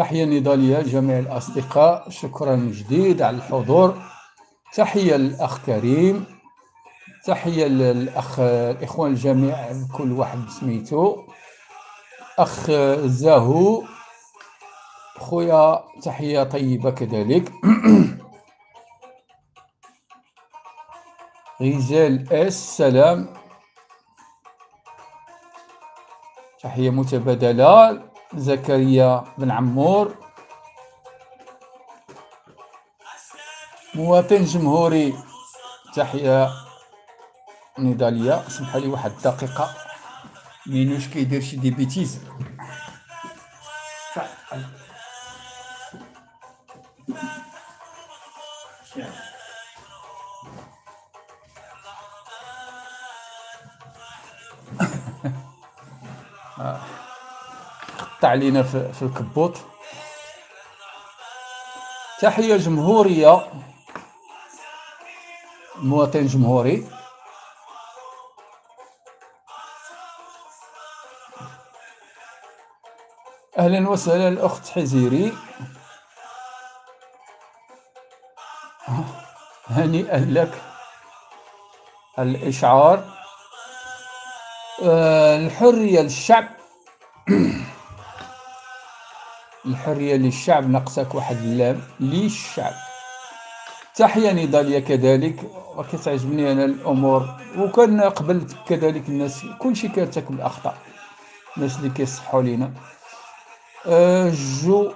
تحية نضالية لجميع الأصدقاء شكرا جديد على الحضور تحية للأخ كريم تحية للأخ الإخوان الجميع كل واحد بسميتو أخ زاهو خويا تحية طيبة كذلك غزال اس سلام تحية متبادلة زكريا بن عمور مواطن جمهوري تحية نضالية اسمح لي واحد الدقيقة مينوش كيدير شي دي بيتيز علينا في الكبوت تحية جمهورية مواطن جمهوري اهلا وسهلا الاخت حزيري هنيئا لك الاشعار آه، الحريه للشعب الحرية للشعب نقصك واحد اللام للشعب تحيا نضالية كذلك وكتعجبني أنا الأمور وكان قبلت كذلك الناس كلشي كيرتكب الأخطاء الناس اللي كيصحوا لينا آه، جو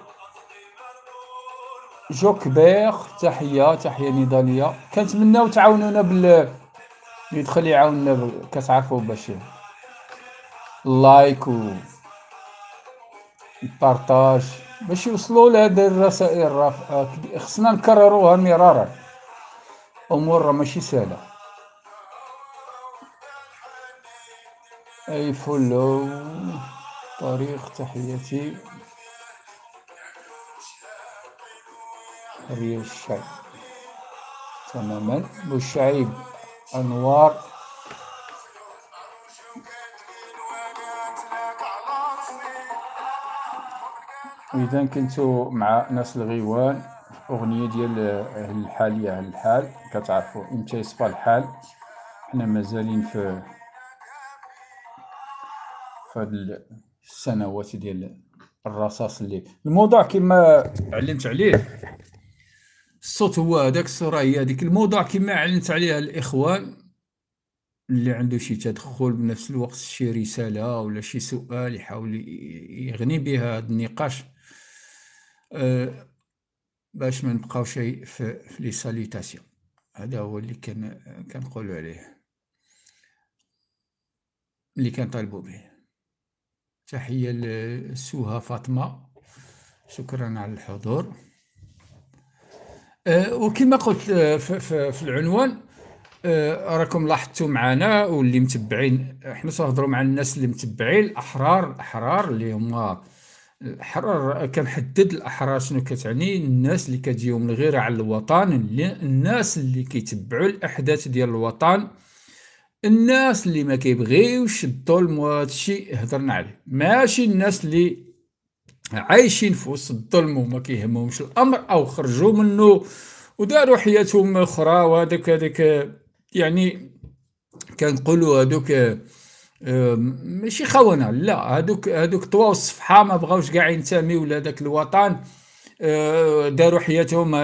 جو كبير تحية تحية نضالية كنتمناو تعاونونا بال يدخل يعاوننا بال... كتعرفوا باش لايك و بارطاج باش يوصلوا لهاد الرسائل راه خصنا نكرروها مرارا امور ماشي سهله اي فولو طريق تحياتي ريال الشعب تماما بوشعيب انوار اذا كنتو مع ناس الغيوان اغنيه ديال آه، الحاليه الحال كتعرفوا امتى يصفى الحال حنا مازالين في في هاد السنوات ديال الرصاص اللي الموضوع كما علمت عليه الصوت هو هذاك الصوره هي هذيك الموضوع كما علمت عليها الاخوان اللي عنده شي تدخل بنفس الوقت شي رساله ولا شي سؤال يحاول يغني بها هذا النقاش أه، باش ما نبقاو شيء في لي ساليتاسيون هذا هو اللي كان كنقولوا عليه اللي طالبوا به تحيه لسوها فاطمه شكرا على الحضور أه، وكما قلت أه، في, العنوان راكم لاحظتوا معنا واللي متبعين حنا تنهضروا مع الناس اللي متبعين الاحرار الاحرار اللي هما الاحرار كنحدد الاحرار شنو كتعني الناس اللي كتجيو من غير على الوطن الناس اللي كيتبعوا الاحداث ديال الوطن الناس اللي ما كيبغيوش الظلم وهادشي هضرنا عليه ماشي الناس اللي عايشين في وسط الظلم وما كيهمهمش الامر او خرجوا منه وداروا حياتهم اخرى وهذاك هذاك يعني كنقولوا هذوك ماشي خونه لا هذوك هذوك طواو الصفحه ما بغاوش كاع ينتميو لهذاك الوطن أه، داروا حياتهم أه،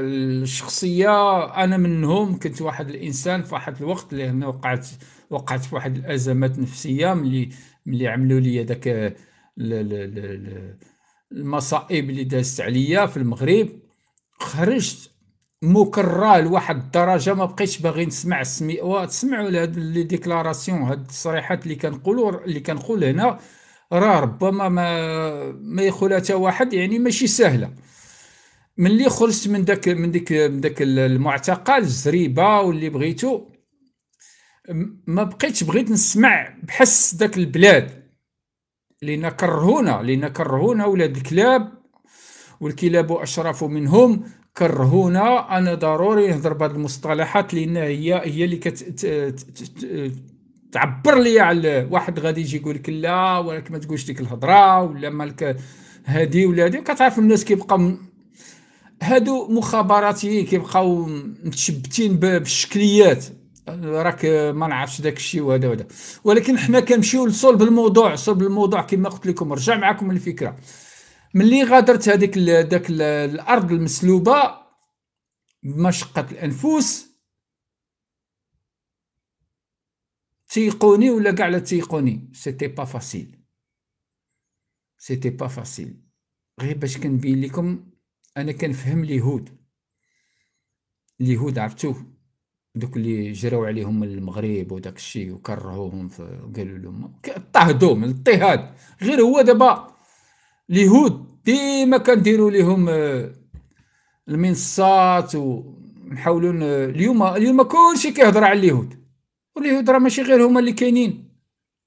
الشخصيه انا منهم كنت واحد الانسان في واحد الوقت لان وقعت وقعت في واحد الازمات نفسيه ملي ملي عملوا لي داك أه، المصائب اللي دازت عليا في المغرب خرجت مكرر لواحد الدرجه ما بقيتش باغي نسمع السمي وتسمعوا لهاد لي ديكلاراسيون هاد التصريحات اللي كنقولوا اللي كنقول هنا راه ربما ما ما يقولها حتى واحد يعني ماشي سهله ملي خرجت من داك من ديك من داك المعتقل الزريبه واللي بغيتو ما بقيتش بغيت نسمع بحس داك البلاد لان كرهونا لان كرهونا ولاد الكلاب والكلاب اشرف منهم كرهونا انا ضروري نهضر بهذه المصطلحات لان هي هي اللي كت تعبر لي على واحد غادي يجي يقول لك لا ولك ما تقولش ديك الهضره ولا مالك هادي ولا هادي كتعرف الناس كيبقاو هادو مخابراتيين كيبقاو متشبتين بالشكليات راك ما نعرفش داك الشيء وهذا وهذا ولكن حنا كنمشيو لصلب الموضوع صلب الموضوع كما قلت لكم رجع معكم الفكره ملي غادرت هذيك داك الارض المسلوبه بمشقه الانفس تيقوني ولا كاع لا تيقوني سيتي با فاسيل سيتي با فاسيل غير باش كنبين لكم انا كنفهم اليهود اليهود عرفتوه دوك اللي جراو عليهم المغرب وداك الشيء وكرهوهم قالوا لهم من الاضطهاد غير هو دابا اليهود ديما كنديروا لهم آه، المنصات ونحاولوا اليوم اليوم كلشي كيهضر على اليهود واليهود راه ماشي غير هما اللي كاينين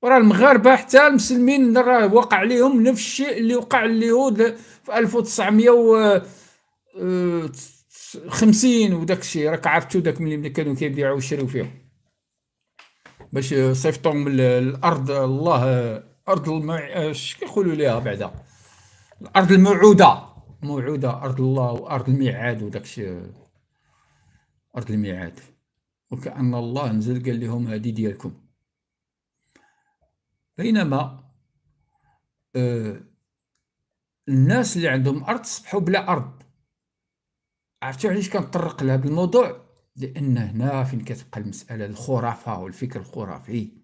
وراه المغاربه حتى المسلمين راه وقع عليهم نفس الشيء اللي وقع لليهود في 1950 آه، وداك الشيء راك عرفتو داك ملي كانوا كيبيعوا ويشريوا فيهم باش صيفطوهم الارض الله ارض المع... اش آه، كيقولوا ليها بعدا الارض الموعوده موعوده ارض الله وارض الميعاد وداك ارض الميعاد وكان الله نزل قال لهم هذه ديالكم بينما آه الناس اللي عندهم ارض صبحوا بلا ارض عرفتوا علاش كنطرق لهذا الموضوع لان هنا فين كتبقى المساله الخرافه والفكر الخرافي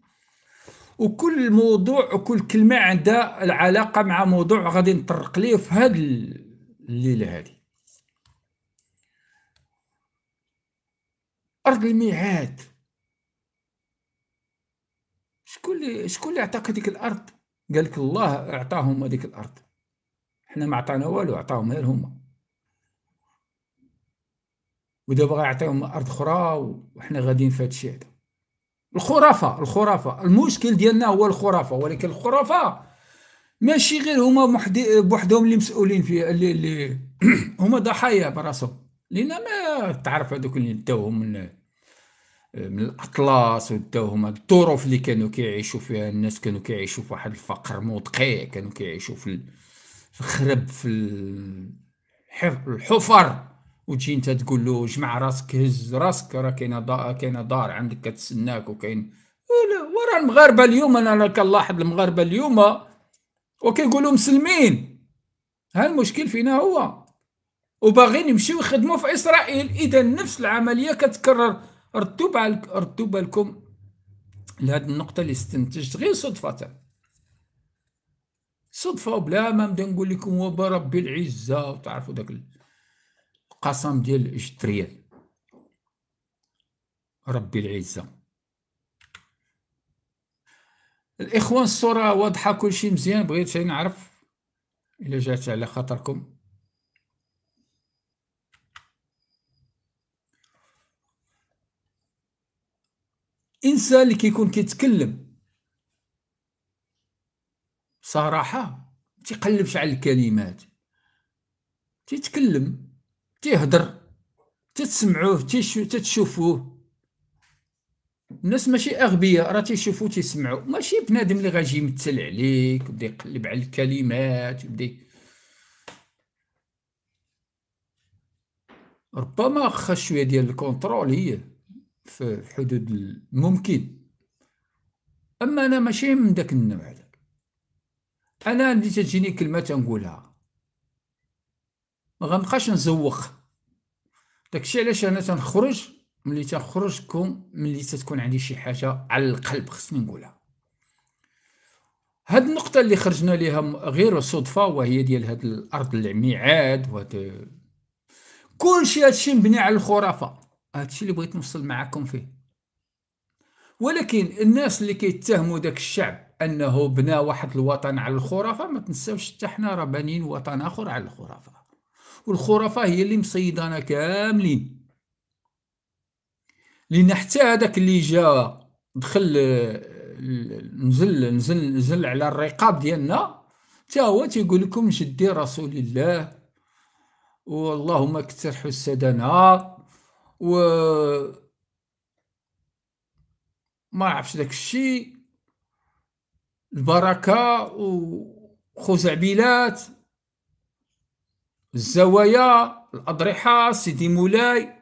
وكل موضوع وكل كلمه عندها العلاقه مع موضوع غادي نطرق ليه في هاد الليله هذه ارض الميعاد شكون اللي شكون اللي عطاك هذيك الارض قال لك الله اعطاهم هذيك الارض حنا ما عطانا والو عطاهم غير هما ودابا غيعطيهم ارض اخرى وحنا غاديين في هذا الشيء هذا الخرافه الخرافه المشكل ديالنا هو الخرافه ولكن الخرافه ماشي غير هما بوحدهم اللي مسؤولين في اللي, اللي هما ضحايا براسهم لان ما تعرف هذوك اللي داوهم من من الاطلس وداوهم الظروف اللي كانوا كيعيشوا فيها الناس كانوا كيعيشوا في واحد الفقر مدقع كانوا كيعيشوا في الخرب في الحفر وتجي انت تقول له جمع راسك هز راسك راه كاينه دا كاينه دار عندك كتسناك وكاين ولا ورا المغاربه اليوم انا كنلاحظ المغاربه اليوم وكيقولوا مسلمين ها المشكل فينا هو وباغيين يمشيو يخدموا في اسرائيل اذا نفس العمليه كتكرر ردوا بالك ردوا بالكم لهاد النقطه اللي استنتجت غير صدفه صدفه وبلا ما نبدا نقول لكم هو العزه وتعرفوا داك قسم ديال 10 ريال ربي العزة الإخوان الصورة واضحة كلشي مزيان بغيت نعرف إلا جات على خاطركم انسان اللي كيكون كيتكلم بصراحه تيقلبش على الكلمات تيتكلم تيهدر تتسمعوه تتشوفوه الناس ماشي اغبياء راه تيشوفو تيسمعو ماشي بنادم اللي غاجي يمثل عليك ويبدا يقلب على الكلمات ويبدا ربما خا شويه ديال الكونترول هي في حدود الممكن اما انا ماشي من داك النوع هذاك انا اللي تجيني كلمه تنقولها ما غنبقاش نزوق داكشي علاش انا تنخرج ملي تنخرج كون ملي تتكون عندي شي حاجه على القلب خصني نقولها هاد النقطة اللي خرجنا ليها غير صدفة وهي ديال هاد الأرض الميعاد وهاد كلشي هادشي مبني على الخرافة هادشي اللي بغيت نوصل معاكم فيه ولكن الناس اللي كيتهموا داك الشعب انه بنى واحد الوطن على الخرافه ما تنساوش حتى حنا راه بنين وطن اخر على الخرافه والخرافه هي اللي مصيدانا كاملين لان حتى هذاك اللي جا دخل نزل نزل نزل على الرقاب ديالنا حتى هو تيقول لكم جدي رسول الله واللهم كثر حسدنا و ما عرفش داك الشيء البركه وخزعبيلات الزوايا الاضرحه سيدي مولاي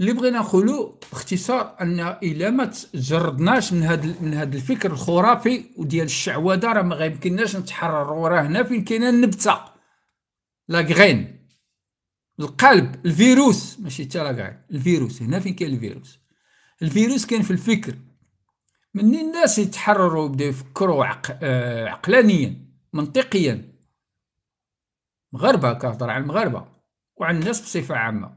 اللي بغينا نقولو باختصار ان الا ما تجردناش من هاد من هاد الفكر الخرافي وديال الشعوذه راه ما غيمكنناش نتحرروا راه هنا فين كاينه النبته غرين القلب الفيروس ماشي حتى لاغين الفيروس هنا فين كاين الفيروس الفيروس كاين في الفكر منين الناس يتحرروا ويبداو يفكروا عق... آه، عقلانيا منطقيا مغاربه كهضر على المغاربه وعن الناس بصفه عامه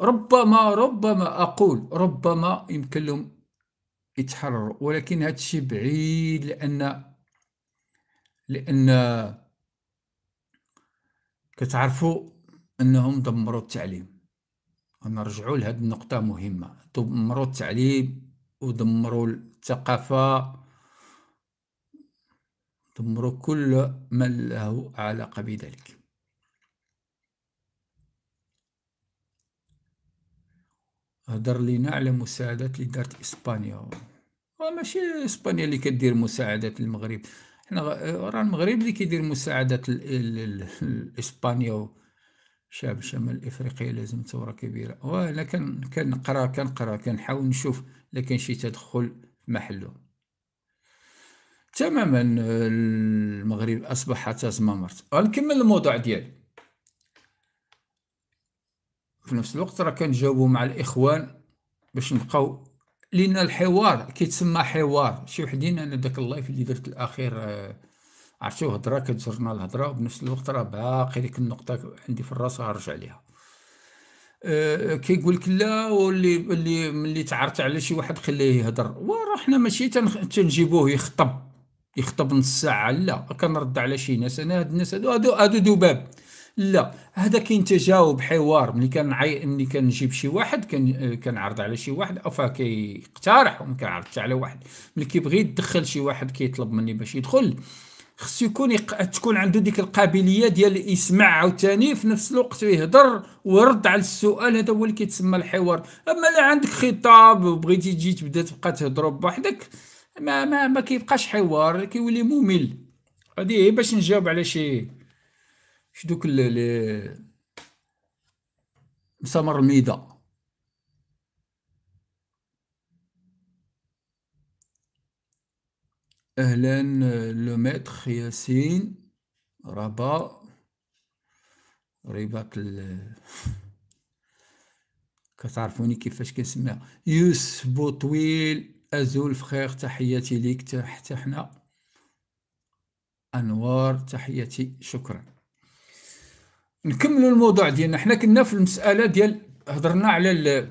ربما ربما اقول ربما يمكن لهم يتحرروا ولكن هذا الشيء بعيد لان لان كتعرفوا انهم دمروا التعليم نرجعوا لهذه النقطه مهمه دمروا التعليم ودمروا الثقافه تمر كل من له علاقة بذلك هضر لينا على مساعدات اللي دارت اسبانيا آه، ماشي اسبانيا اللي كدير مساعدات للمغرب حنا آه، راه المغرب اللي كيدير مساعدات لاسبانيا شعب شمال افريقيا لازم ثوره كبيره وانا كنقرا كنقرا كنحاول نشوف لكن كان شي تدخل محله تماما آه، المغرب اصبح مرت غنكمل الموضوع ديالي في نفس الوقت راه كنجاوبوا مع الاخوان باش نبقاو لان الحوار كيتسمى حوار شي وحدين انا داك اللايف اللي درت الاخير آه، عرفتو هضره كتجرنا الهضره وبنفس الوقت راه باقي ديك النقطه عندي في الراس غنرجع ليها أه كيقول لك لا واللي اللي ملي تعرت على شي واحد خليه يهضر وراه حنا ماشي تنجيبوه يخطب يخطب نص ساعه لا كنرد على شي ناس انا هاد الناس هادو هادو, هادو ذباب لا هذا كاين تجاوب حوار ملي كنعي ملي كنجيب شي واحد كان كنعرض على شي واحد او كيقترح وما كنعرضش على واحد ملي كيبغي يدخل شي واحد كيطلب مني باش يدخل خصو يكون يق... تكون عنده ديك القابليه ديال يسمع عاوتاني في نفس الوقت يهضر ويرد على السؤال هذا هو اللي كيتسمى الحوار اما لا عندك خطاب وبغيتي تجي تبدا تبقى تهضر بوحدك ما ما ما كيبقاش حوار كيولي ممل هادي إيه باش نجاوب على شي شدوك ال مسامر الميدا اهلا لو ياسين ربا رباط ال كتعرفوني كيفاش كنسميها يوسف بوطويل أزول فخير تحياتي ليك حتى حنا أنوار تحياتي شكرا نكملوا الموضوع ديالنا حنا كنا في المسألة ديال هضرنا على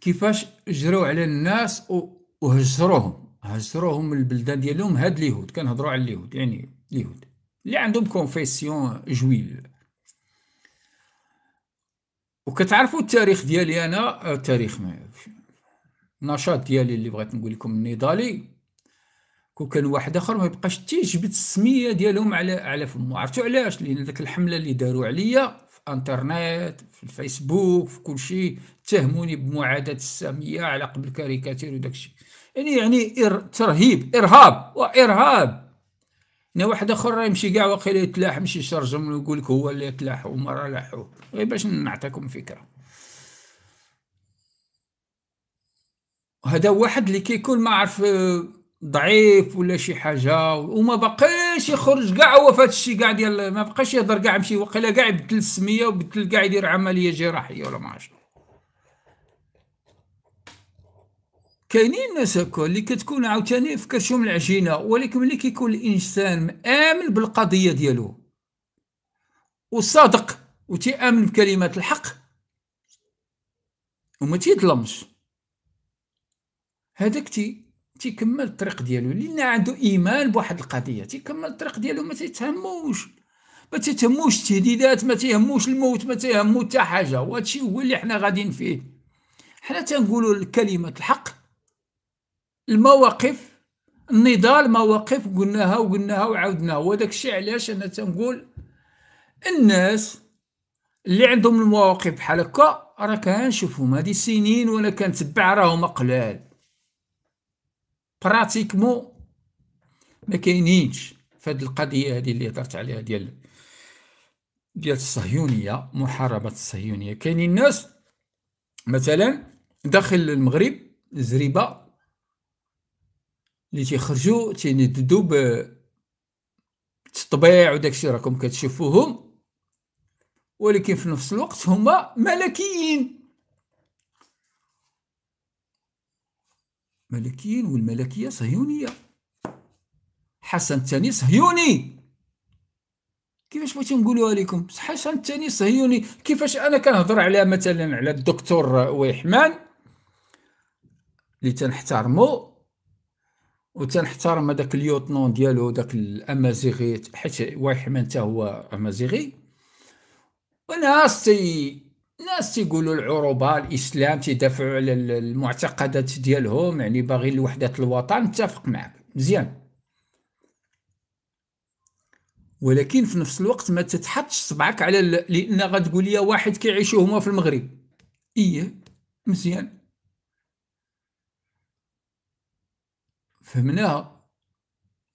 كيفاش جروا على الناس و... وهجروهم هجروهم من البلدان ديالهم هاد اليهود كنهضروا على اليهود يعني اليهود اللي عندهم كونفيسيون جويل وكتعرفوا التاريخ ديالي انا تاريخ ما النشاط ديالي اللي بغيت نقول لكم النضالي كون كان واحد اخر ما يبقاش تيجبد السميه ديالهم على على فمو عرفتوا علاش لان داك الحمله اللي داروا عليا في انترنت في الفيسبوك في كل شيء اتهموني بمعاداه الساميه على قبل كاريكاتير وداك الشيء يعني يعني إر... ترهيب ارهاب وارهاب هنا واحد اخر راه يمشي كاع واقيلا يتلاحم شي شرجم ويقول لك هو اللي تلاح وما راه لاحوه غير باش نعطيكم فكره هذا واحد اللي كيكون ما عرف آه، ضعيف ولا شي حاجه وما بقاش يخرج كاع هو فهاد الشيء كاع ديال ما بقاش يهضر كاع مشي وقيله كاع يبدل السميه وبدل كاع يدير عمليه جراحيه ولا ما عرفش كاينين ناس هكا اللي كتكون عاوتاني في كرشوم العجينه ولكن ملي كيكون الانسان مامن بالقضيه ديالو وصادق وتيامن بكلمات الحق وما تيظلمش هذاك تي تيكمل الطريق ديالو لان عنده ايمان بواحد القضيه تيكمل الطريق ديالو ما تيتهموش ما تيتهموش التهديدات ما تيهموش الموت ما تيهمو حتى حاجه وهادشي هو اللي حنا غاديين فيه حنا تنقولوا كلمه الحق المواقف النضال مواقف قلناها وقلناها وعاودناها وداك الشيء علاش انا تنقول الناس اللي عندهم المواقف بحال هكا راه كنشوفهم هذه سنين وانا كنتبع راهم قلال براتيكمون ما كاينينش في هذه القضيه هذه اللي هضرت عليها ديال ديال الصهيونيه محاربه الصهيونيه كاينين الناس مثلا داخل المغرب زريبه اللي تيخرجوا تينددوا ب وداك الشيء راكم كتشوفوهم ولكن في نفس الوقت هما ملكيين ملكيين والملكية صهيونية حسن الثاني صهيوني كيفاش بغيتو نقولوها لكم حسن الثاني صهيوني كيفاش انا كنهضر على مثلا على الدكتور ويحمان اللي تنحترمو وتنحترم هذاك اليوتنون ديالو داك الامازيغي حيت ويحمان حتى هو امازيغي وناس ناس تيقولوا العروبه الاسلام تيدافعوا على المعتقدات ديالهم يعني باغيين وحده الوطن متفق معك مزيان ولكن في نفس الوقت ما تتحطش صبعك على لان غتقول لي واحد كيعيشوا هما في المغرب اي مزيان فهمناها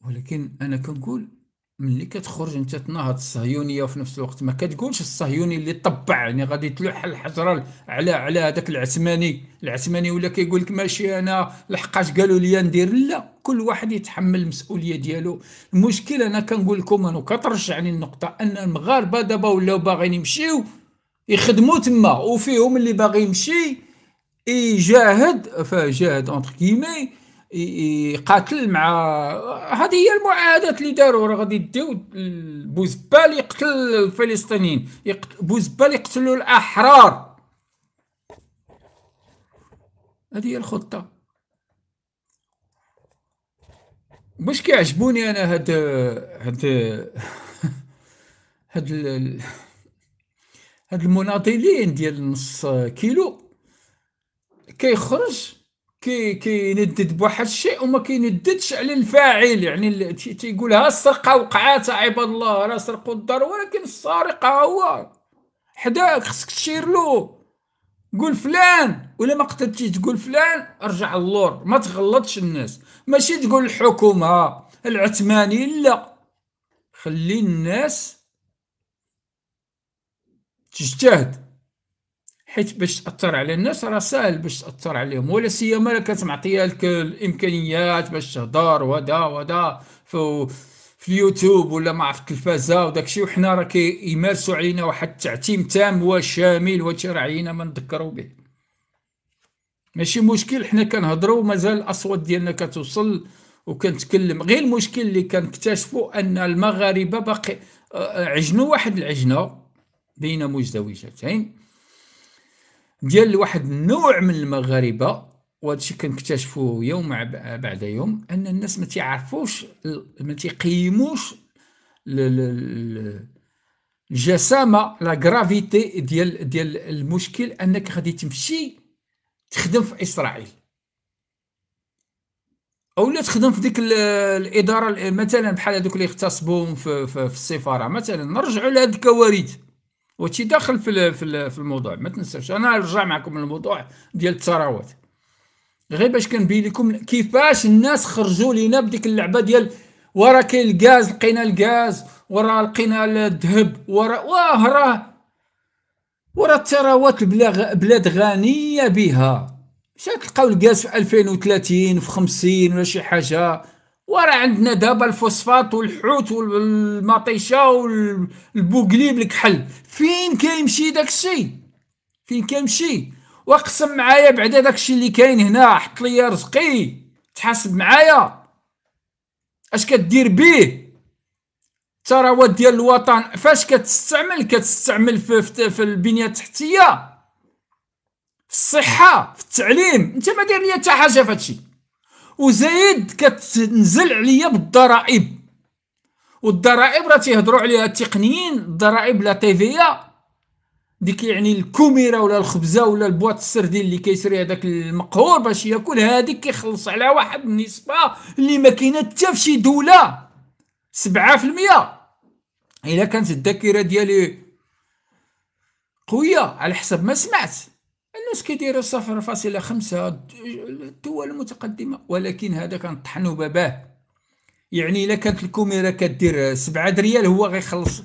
ولكن انا كنقول ملي كتخرج انت تناهض الصهيونيه وفي نفس الوقت ما كتقولش الصهيوني اللي طبع يعني غادي تلوح الحجره على على هذاك العثماني العثماني ولا كيقول لك ماشي انا لحقاش قالوا لي ندير لا كل واحد يتحمل المسؤوليه ديالو المشكل انا كنقول لكم انا كترجعني النقطه ان المغاربه دابا ولاو باغيين يمشيو يخدموا تما وفيهم اللي باغي يمشي يجاهد فجاهد اونتر كيمي يقاتل مع هذه هي المعاهدات اللي داروا راه غادي يديو بوزبال يقتل الفلسطينيين يقت... بوزبال يقتلوا الاحرار هذه هي الخطه باش كيعجبوني انا هاد هاد هاد ال... هاد المناضلين ديال نص كيلو كيخرج كي كيندد بواحد الشيء وما كينددش على الفاعل يعني تيقول ها السرقه وقعات عباد الله راه سرقوا الدار ولكن السارق هو حداك خصك تشير له قول فلان ولا ما قدرتي تقول فلان ارجع اللور ما تغلطش الناس ماشي تقول الحكومه العثماني لا خلي الناس تجتهد حيت باش تاثر على الناس راه ساهل باش تاثر عليهم ولا سيما الا كانت معطيه لك الامكانيات باش تهضر ودا ودا في, في اليوتيوب ولا ما عرفت التلفازه وداك الشيء وحنا راه كيمارسوا علينا واحد التعتيم تام وشامل عينا ما نذكروا به ماشي مشكل حنا كنهضروا ومازال الاصوات ديالنا كتوصل وكنتكلم غير المشكل اللي كنكتشفوا ان المغاربه باقي آه، عجنوا واحد العجنه بين مزدوجتين ديال واحد النوع من المغاربه وهذا الشيء كنكتشفوا يوم بعد يوم ان الناس ما تيعرفوش ما تيقيموش الجسامه لا غرافيتي ديال ديال المشكل انك غادي تمشي تخدم في اسرائيل او لا تخدم في ديك الاداره مثلا بحال هذوك اللي اغتصبوهم في, في, في السفاره مثلا نرجعوا لهاد الكوارث وشي داخل في في الموضوع ما تنساش انا نرجع معكم للموضوع ديال الثروات غير باش كنبين لكم كيفاش الناس خرجوا لينا بديك اللعبه ديال ورا كاين الغاز لقينا الغاز ورا لقينا الذهب ورا واه راه ورا الثروات بلاد غنيه بها مشات تلقاو الغاز في 2030 في 50 ولا شي حاجه ورا عندنا دابا الفوسفات والحوت والمطيشه والبوكليب الكحل فين كيمشي داكشي فين كيمشي واقسم معايا بعدا داكشي اللي كاين هنا حط ليا رزقي تحاسب معايا اش كدير بيه الثروات ديال الوطن فاش كتستعمل كتستعمل في, في, في البنيه التحتيه في الصحه في التعليم انت ما دير ليا حتى حاجه فهادشي وزايد كتنزل عليا بالضرائب والضرائب راه تيهضروا عليها التقنيين الضرائب لا تيفيا ديك يعني الكوميره ولا الخبزه ولا البواط السردين اللي كيشري هذاك المقهور باش ياكل هذيك كيخلص على واحد النسبه اللي ما كاينه حتى في شي دوله 7% الا كانت الذاكره ديالي قويه على حسب ما سمعت الناس كيديروا صفر فاصلة خمسة الدول المتقدمة ولكن هذا كان طحنوا باباه يعني إلا كانت الكاميرا كدير سبعة دريال هو غيخلص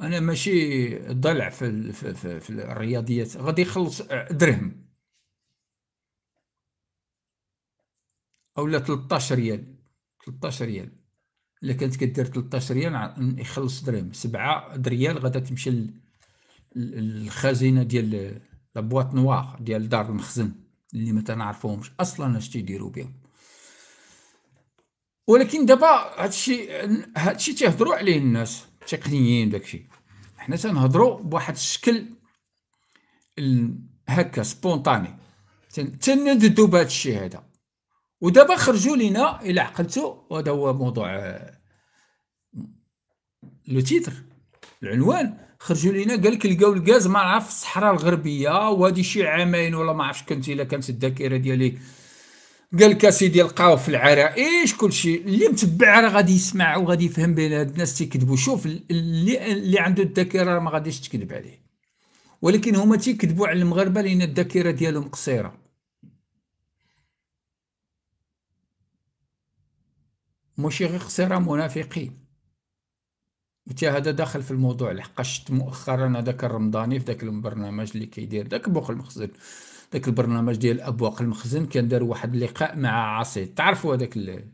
أنا ماشي ضلع في, في, في, في الرياضيات غادي يخلص درهم أولا 13 ريال 13 ريال إلا كانت كدير 13 ريال يخلص درهم سبعة دريال غادا تمشي الخزينه ديال لا بواط نوار ديال دار المخزن اللي ما تنعرفوهمش اصلا اش تيديروا بهم ولكن دابا هادشي هادشي تيهضروا عليه الناس التقنيين داكشي حنا تنهضروا بواحد الشكل هكا سبونطاني تنددوا بهذا الشيء هذا ودابا خرجوا لينا الى عقلتو وهذا هو موضوع آه، لو تيتر العنوان خرجوا لينا قال لك لقاو الغاز ما عرف في الصحراء الغربيه وهذه شي عامين ولا ما عرفش كانت الا كانت الذاكره ديالي قال لك اسيدي لقاو في العرائش كل شيء اللي متبع راه غادي يسمع وغادي يفهم بين هاد الناس تيكذبوا شوف اللي اللي عنده الذاكره ما غاديش تكذب عليه ولكن هما تيكذبوا على المغاربه لان الذاكره ديالهم قصيره ماشي غير قصيره منافقين هذا داخل في الموضوع لحقاش مؤخرا هذاك الرمضاني في ذاك البرنامج اللي كيدير ذاك بوق المخزن ذاك البرنامج ديال ابواق المخزن كان دار واحد اللقاء مع عاصي تعرفوا هذاك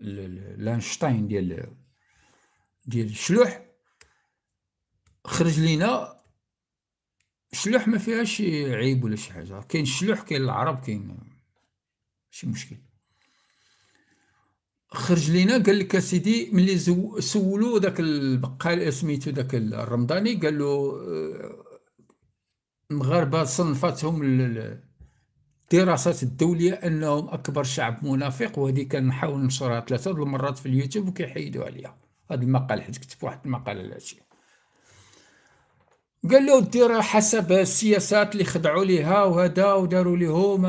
لانشتاين ديال ديال الشلوح خرج لينا الشلوح ما فيهاش عيب ولا شي حاجه كاين الشلوح كاين العرب كاين شي مشكل خرج لينا قال لك اسيدي ملي سولو ذاك البقال سميتو ذاك الرمضاني قال له المغاربه آه، صنفتهم الدراسات الدوليه انهم اكبر شعب منافق وهذه كنحاول نشرها ثلاثه المرات في اليوتيوب وكيحيدوا عليها هذا المقال حيت كتب واحد المقال على هادشي قال له دير حسب السياسات اللي خدعوا ليها وهذا وداروا ليهم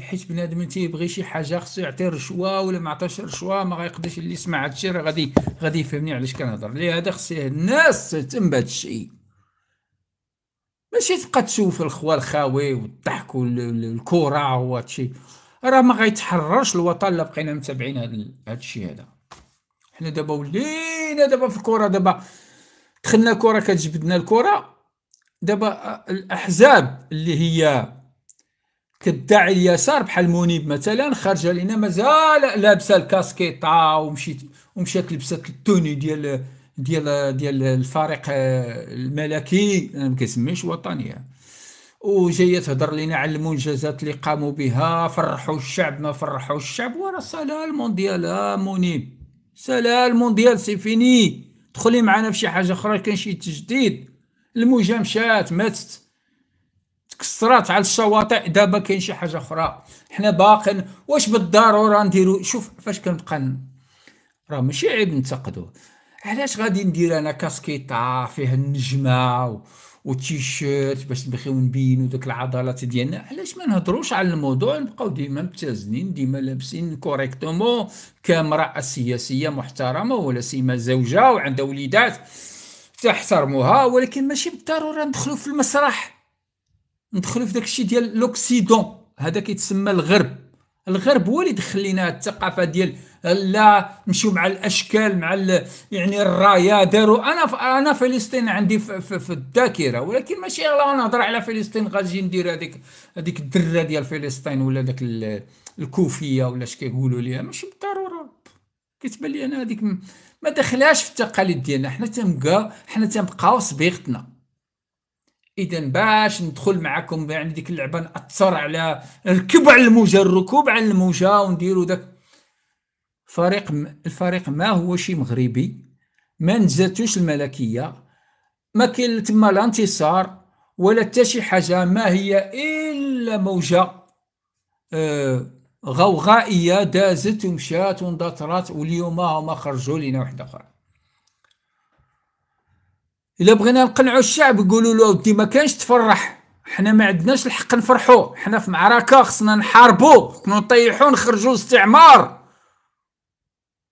حيت بنادم تيبغي شي حاجه خصو يعطي رشوه ولا ما عطاش رشوه ما غيقدرش اللي يسمع هذا راه غادي غادي يفهمني علاش كنهضر لهذا خص الناس تهتم بهذا الشيء ماشي تبقى تشوف الخوا الخاوي والضحك والكره وهادشي راه ما غيتحررش الوطن الا بقينا متابعين هذا الشيء هذا حنا دابا ولينا دابا في الكره دابا دخلنا كره كتجبدنا الكره دابا الاحزاب اللي هي كتدعي اليسار بحال منيب مثلا خارجه لينا مازال لابسه الكاسكيطا ومشيت ومشات لبست التوني ديال ديال ديال الفريق آه، الملكي ما كيسميش وطنيه وجايه تهضر لينا على المنجزات اللي قاموا بها فرحوا الشعب ما فرحوا الشعب ورا سلا المونديال ها آه، منيب سلا المونديال سي فيني دخلي معنا في شي حاجه اخرى كان شي تجديد الموجه مشات ماتت تكسرات على الشواطئ دابا كاين شي حاجه اخرى حنا باقين واش بالضروره نديرو شوف فاش كنبقى راه ماشي عيب ننتقدو علاش غادي ندير انا كاسكيطه فيها النجمه و... وتيشيرت باش نبغيو نبينو دوك العضلات ديالنا علاش ما نهضروش على الموضوع نبقاو ديما مبتزنين ديما لابسين كوريكتومون كامراه سياسيه محترمه ولا سيما زوجه وعندها وليدات تحترموها ولكن ماشي بالضروره ندخلوا في المسرح ندخلوا في داك الشيء ديال لوكسيدون هذا كيتسمى الغرب الغرب هو اللي دخل لنا الثقافه ديال لا نمشيو مع الاشكال مع يعني الرايه داروا انا انا فلسطين عندي في, في, في الذاكره ولكن ماشي غير نهضر على فلسطين غادي ندير هذيك هذيك الدره ديال فلسطين ولا داك الكوفيه ولا اش كيقولوا ليها ماشي بالضروره كتبان لي انا هذيك ما داخلاش في التقاليد ديالنا حنا تنبقى حنا تنبقاو صبيغتنا اذا باش ندخل معكم يعني ديك اللعبه ناثر على نركبوا على الموجه الركوب على الموجه ونديروا داك فريق الفريق ما هو شي مغربي ما نجاتوش الملكيه ما كاين تما لا انتصار ولا حتى شي حاجه ما هي الا موجه آه غوغائيه دازت ومشات وندطرات واليوم هما خرجوا لينا وحده اخرى الا بغينا نقنعوا الشعب يقولوا له ودي ما كانش تفرح حنا ما عندناش الحق نفرحوا حنا في معركه خصنا نحاربوا نطيحوا نخرجوا استعمار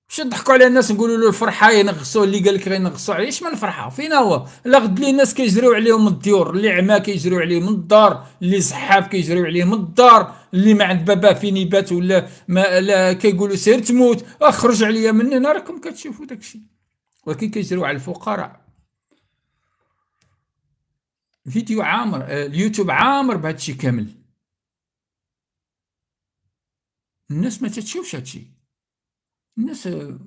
مش نضحكوا على الناس نقولوا له الفرحه ينغصوا اللي قال لك غينغصوا عليه ما نفرحوا فرحه هو لا غد لي الناس كيجريو عليهم الديور اللي عما كيجريو عليه من الدار اللي زحاف كيجريو عليه من الدار اللي ما عند بابا في نبات ولا ما لا كيقولوا سير تموت اخرج عليا من هنا راكم كتشوفوا داكشي ولكن كيجروا على الفقراء فيديو عامر آه، اليوتيوب عامر بهادشي كامل الناس ما تتشوفش هادشي الناس آه،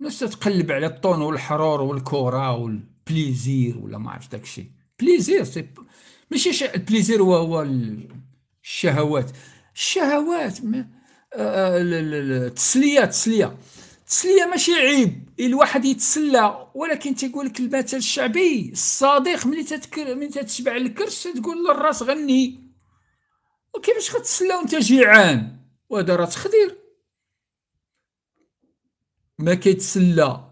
الناس تتقلب على الطون والحرور والكورة والبليزير ولا ما عرفت داكشي بليزير سي ماشي البليزير هو هو الشهوات الشهوات ما التسليه آه، آه، التسليه ماشي عيب إيه، الواحد يتسلى ولكن تيقول لك المثل الشعبي الصديق ملي تتكر ملي تتشبع الكرش تقول للراس غني وكيفاش غتسلى وانت جيعان وهذا راه تخدير ما كيتسلى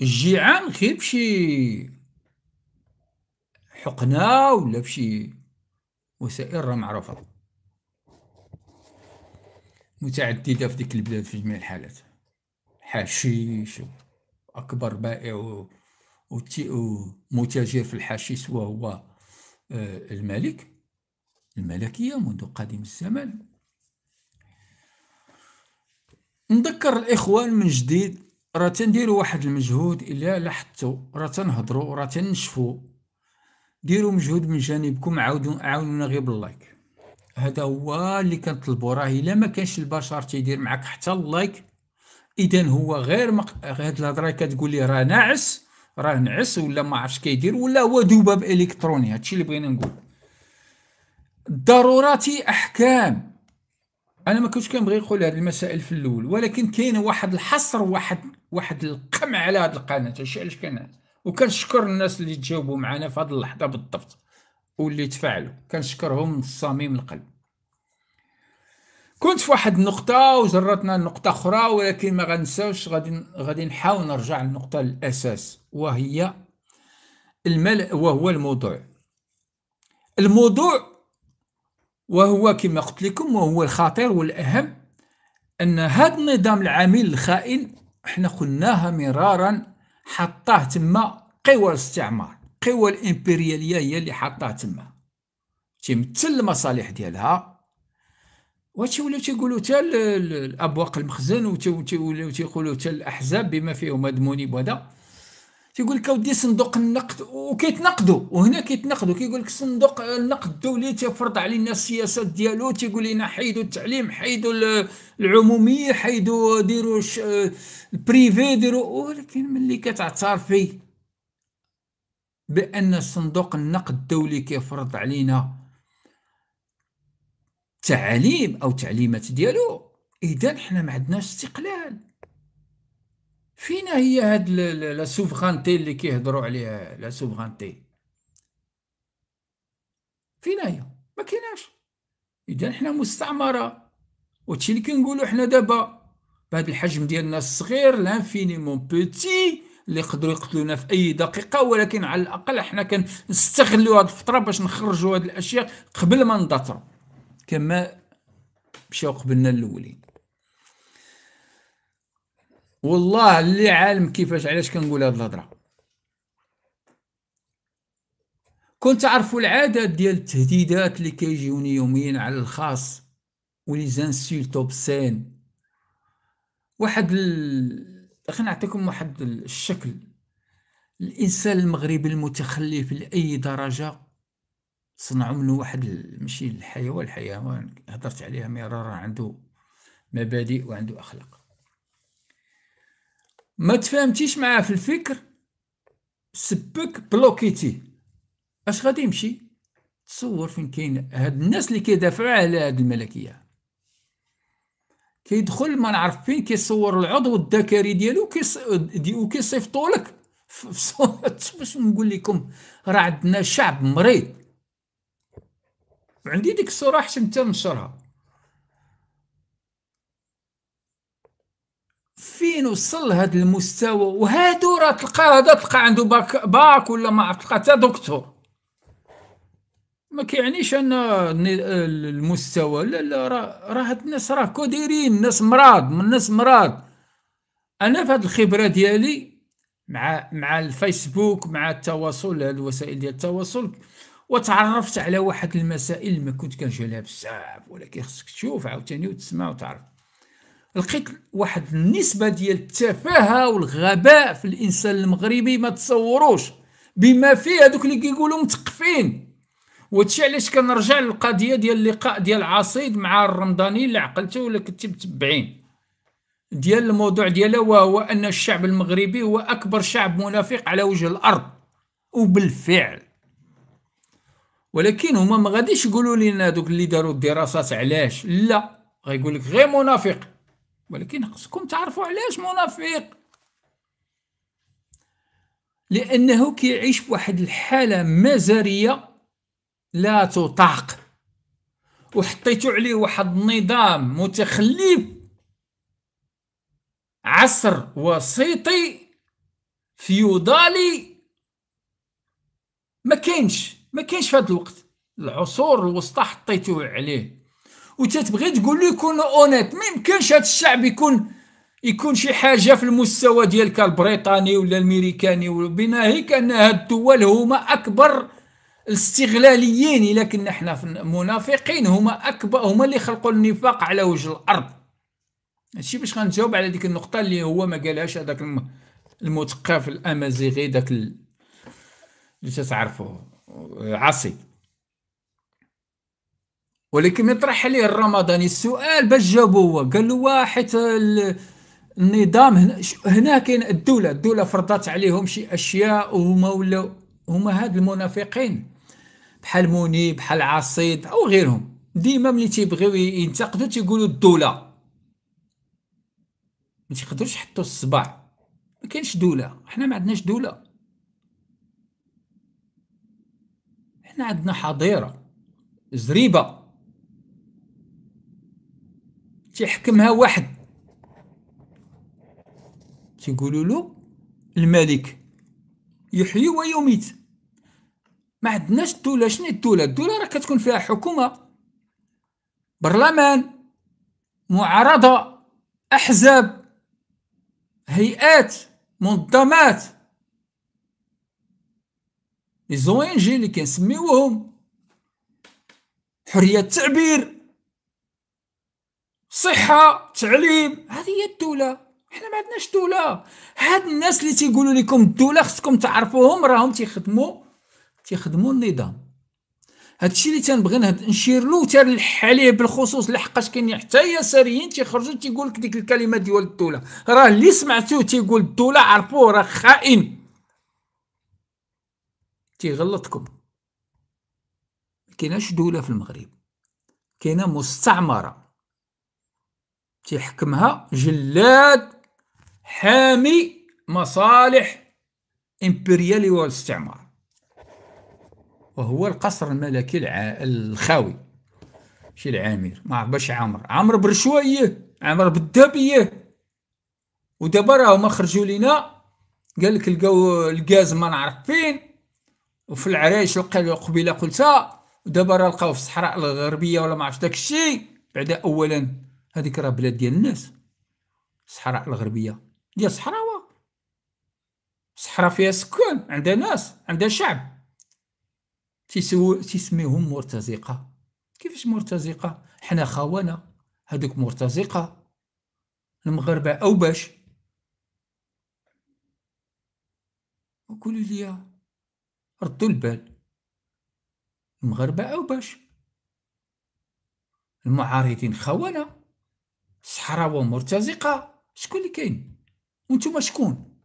الجيعان غير بشي حقنه ولا بشي وسائر معروفة متعددة في ديك البلاد في جميع الحالات حشيش أكبر بائع ومتاجر في الحشيش وهو آه، الملك الملكية منذ قديم الزمان نذكر الإخوان من جديد راه تنديروا واحد المجهود إلا لاحظتو راه تنهضروا راه تنشفوا ديروا مجهود من جانبكم عاودوا عاونونا غير باللايك هذا هو اللي كنطلبوا راه الا ما كانش البشر تيدير معك حتى اللايك اذا هو غير مق... هاد الهضره كتقول لي راه ناعس راه نعس ولا ما عرفش كيدير ولا هو ذباب الكتروني هادشي اللي بغينا نقول الضرورات احكام انا ما كنتش كنبغي نقول هاد المسائل في الاول ولكن كاين واحد الحصر واحد واحد القمع على هاد القناه هادشي علاش كنعس وكنشكر الناس اللي تجاوبوا معنا في هذه اللحظه بالضبط واللي تفاعلوا كنشكرهم من صميم القلب كنت في واحد النقطة وجرتنا نقطة أخرى ولكن ما غنساوش غادي غادي نحاول نرجع للنقطة الأساس وهي المل وهو الموضوع الموضوع وهو كما قلت لكم وهو الخطير والأهم أن هذا النظام العامل الخائن احنا قلناها مرارا حطاه تما قوى الاستعمار قوى الامبرياليه هي اللي حطاه تما تمثل المصالح ديالها وهادشي ولاو تيقولوا حتى الابواق المخزن ولاو تيقولوا حتى الاحزاب بما فيهم مدموني مونيب وهذا تيقول لك اودي صندوق النقد وكيتنقدوا وهنا كيتنقدوا كيقول لك صندوق النقد الدولي تيفرض علينا السياسات ديالو تيقول لنا حيدوا التعليم حيدوا العموميه حيدوا ديروا البريفي ديروا ولكن ملي كتعترفي بان صندوق النقد الدولي كيفرض علينا تعليم او تعليمات ديالو اذا حنا ما عندناش استقلال فينا هي هاد لا سوفرانتي اللي كيهضروا عليها لا سوفرانتي فينا هي ما كيناش اذا حنا مستعمره وهادشي اللي كنقولوا حنا دابا بهذا الحجم ديالنا الصغير لانفينيمون بوتي اللي يقدروا يقتلونا في اي دقيقه ولكن على الاقل حنا كنستغلوا هاد الفتره باش نخرجوا هاد الاشياء قبل ما نضطروا كما مشاو قبلنا الاولين والله اللي عالم كيفاش علاش كنقول هاد الهضره كنت عارفوا العدد ديال التهديدات اللي كيجيوني يوميا على الخاص ولي زانسولت اوبسين واحد ال... خلينا نعطيكم واحد الشكل الانسان المغربي المتخلف لاي درجه صنعوا منه واحد ماشي الحيوان الحيوان هضرت عليها مرارا عنده مبادئ وعنده اخلاق ما تفاهمتيش معاه في الفكر سبك بلوكيتي اش غادي يمشي تصور فين كاين هاد الناس اللي كيدافعوا على هاد الملكيه كيدخل ما نعرف فين كيصور العضو الذكري ديالو كيص... دي... وكيصيفطو لك باش نقول لكم راه عندنا شعب مريض عندي ديك الصوره حتى نتا نشرها فين وصل هذا المستوى وهادو راه تلقى هذا تلقى عنده باك, باك ولا ما تلقى حتى دكتور ما كيعنيش ان المستوى لا لا راه هاد الناس راه كوديرين الناس مراض من الناس مراض انا في هاد الخبره ديالي مع مع الفيسبوك مع التواصل هاد الوسائل ديال التواصل وتعرفت على واحد المسائل ما كنت كنجهلها بزاف ولكن خصك تشوف عاوتاني وتسمع وتعرف لقيت واحد النسبه ديال التفاهه والغباء في الانسان المغربي ما تصوروش بما فيه هذوك اللي كيقولوا مثقفين وهادشي علاش كنرجع للقضيه ديال اللقاء ديال عصيد مع الرمضاني اللي عقلته ولا كنتي متبعين ديال الموضوع ديالها وهو ان الشعب المغربي هو اكبر شعب منافق على وجه الارض وبالفعل ولكن هما ما غاديش يقولوا لنا دوك اللي داروا الدراسات علاش لا غيقول لك غير منافق ولكن خصكم تعرفوا علاش منافق لانه كيعيش بواحد الحاله مزريه لا تطاق وحطيتو عليه واحد النظام متخلف عصر وسيطي فيودالي ما كاينش ما كاينش في هذا الوقت العصور الوسطى حطيتوه عليه وتتبغي تقول له يكون اونيت ما يمكنش هذا الشعب يكون يكون شي حاجه في المستوى ديالك البريطاني ولا الامريكاني وبناهيك ان هاد الدول هما اكبر الاستغلاليين الا كنا حنا منافقين هما اكبر هما اللي خلقوا النفاق على وجه الارض هادشي باش غنجاوب على ديك النقطه اللي هو ما قالهاش هذاك المثقف الامازيغي داك اللي تتعرفوه عاصي ولكن يطرح عليه الرمضاني السؤال باش جابو هو قال له واحد النظام هنا, هنا كاين الدوله الدوله فرضت عليهم شي اشياء وهما ولاو هما هاد المنافقين بحال موني بحال عصيد او غيرهم ديما ملي تيبغيو ينتقدوا تيقولوا الدوله ما تيقدروش يحطوا الصباع ما كاينش دوله حنا ما عندناش دوله حنا عندنا حظيره زريبه تيحكمها واحد تيقولوا له الملك يحيي ويميت ما عندناش الدوله شنو الدوله الدوله راه كتكون فيها حكومه برلمان معارضه احزاب هيئات منظمات لي زوينجي اللي كنسميوهم حريه التعبير صحه تعليم هذه هي الدوله حنا ما عندناش دوله هاد الناس اللي تيقولوا لكم الدوله خصكم تعرفوهم راهم تيخدموا تيخدموا النظام هادشي اللي تنبغي نشير له تنلح عليه بالخصوص لحقاش كاين حتى يساريين تيخرجوا تيقول لك ديك الكلمه ديال الدوله راه اللي سمعتو تيقول الدوله عرفوه راه خائن تيغلطكم ما كايناش دوله في المغرب كاينه مستعمره تيحكمها جلاد حامي مصالح امبريالي والاستعمار وهو القصر الملكي الع... الخاوي ماشي العامر ما عرفش عامر عامر برشويه عامر بالدبيه ودابا راهو ما خرجوا لينا قال لك لقاو الغاز ما نعرف فين وفي العرايش لقاو قبيله قلتها ودابا راه لقاو في الصحراء الغربيه ولا ما عرفتش داك الشيء بعد اولا هذيك راه بلاد ديال الناس الصحراء الغربيه ديال الصحراوه الصحراء فيها سكان عندها ناس عندها شعب تيسو تيسميهم مرتزقه كيفاش مرتزقه حنا خوانا هذوك مرتزقه المغاربه او باش وقولوا لي ردوا البال المغاربه او باش المعارضين خوانا الصحراء مرتزقه شكون اللي كاين وانتم شكون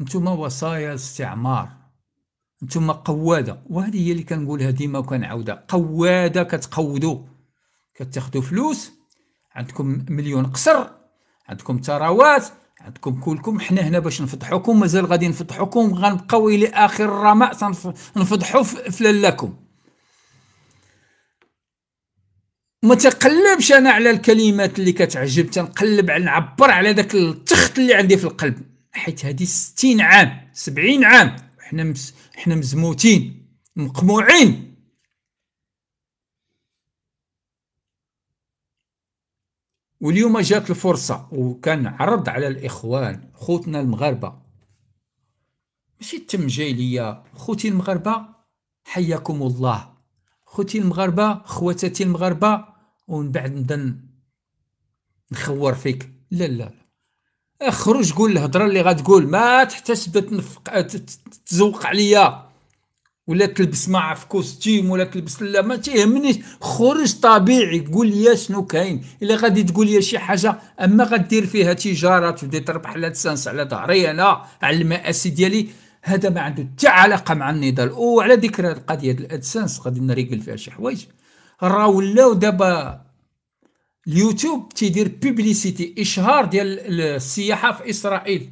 انتم وصايا الاستعمار انتم قواده وهذه هي اللي كنقولها ديما وكنعاودها قواده كتقودوا كتاخذوا فلوس عندكم مليون قصر عندكم ثروات عندكم كلكم حنا هنا باش نفضحوكم مازال غادي نفضحوكم غنبقاو الى اخر الرماء نفضحوا فلالكم ما تقلبش انا على الكلمات اللي كتعجب تنقلب على نعبر على ذاك التخت اللي عندي في القلب حيت هذه 60 عام 70 عام حنا مز... حنا مزموتين مقموعين واليوم جات الفرصة وكان عرض على الإخوان خوتنا المغاربة ماشي تم جاي ليا خوتي المغاربة حياكم الله خوتي المغاربة خواتاتي المغاربة ومن بعد نبدا نخور فيك لا لا لا اخرج قول الهضره اللي غتقول ما تحتاج تنفق تزوق عليا ولا تلبس مع في كوستيم ولا تلبس لا ما تيهمنيش خرج طبيعي قول لي شنو كاين الا غادي تقول لي شي حاجه اما غدير فيها تجاره تبدا تربح على تسانس على ظهري انا على المآسي ديالي هذا ما عنده حتى علاقه مع النضال وعلى ذكر القضيه ديال الادسانس غادي نريقل فيها شي حوايج راه ولاو دابا اليوتيوب تيدير بيبليسيتي اشهار ديال السياحه في اسرائيل